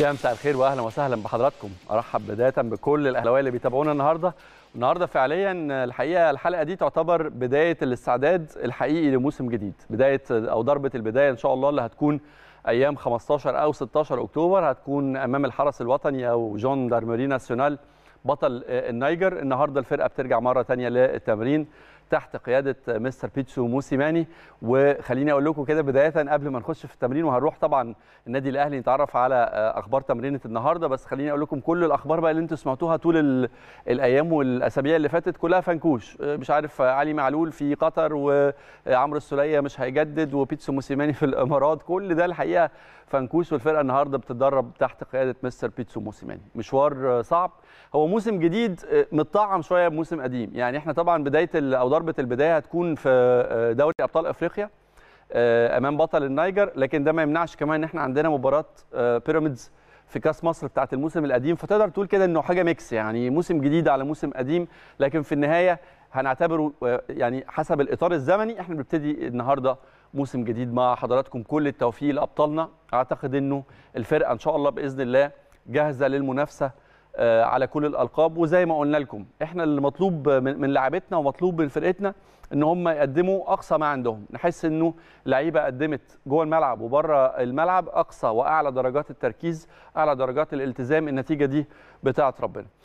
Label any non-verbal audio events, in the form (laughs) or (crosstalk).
يا مساء الخير واهلا وسهلا بحضراتكم ارحب بدايه بكل الاهلاويه اللي بيتابعونا النهارده النهارده فعليا الحقيقه الحلقه دي تعتبر بدايه الاستعداد الحقيقي لموسم جديد بدايه او ضربه البدايه ان شاء الله اللي هتكون ايام 15 او 16 اكتوبر هتكون امام الحرس الوطني او جون دارمري ناسيونال بطل النيجر النهارده الفرقه بترجع مره ثانيه للتمرين تحت قياده مستر بيتسو موسيماني وخليني اقول لكم كده بدايه قبل ما نخش في التمرين وهنروح طبعا النادي الاهلي نتعرف على آه، اخبار تمرينه النهارده بس خليني اقول لكم كل الاخبار بقى اللي انتم سمعتوها طول الايام والاسابيع اللي فاتت كلها فنكوش آه، مش عارف آه، علي معلول في قطر وعمرو السوليه مش هيجدد وبيتسو موسيماني في (laughs) الامارات كل ده الحقيقه فنكوش والفرقه النهارده بتتدرب تحت قياده مستر بيتسو موسيماني مشوار صعب هو موسم جديد متطعم شويه بموسم قديم يعني احنا طبعا بدايه الاوضاع ضربه البدايه هتكون في آه، دوري ابطال افريقيا آه، امام بطل النيجر لكن ده ما يمنعش كمان ان احنا عندنا مباراه آه، بيراميدز في كاس مصر بتاعه الموسم القديم فتقدر تقول كده انه حاجه ميكس يعني موسم جديد على موسم قديم لكن في النهايه هنعتبره يعني حسب الاطار الزمني احنا بنبتدي النهارده موسم جديد مع حضراتكم كل التوفيق لابطالنا اعتقد انه الفرقه ان شاء الله باذن الله جاهزه للمنافسه آه، على كل الالقاب وزي ما قلنا لكم احنا اللي مطلوب من لعيبتنا ومطلوب من فرقتنا ان هم يقدموا اقصى ما عندهم نحس انه لعيبه قدمت جوه الملعب وبره الملعب اقصى واعلى درجات التركيز اعلى درجات الالتزام النتيجه دي بتاعه ربنا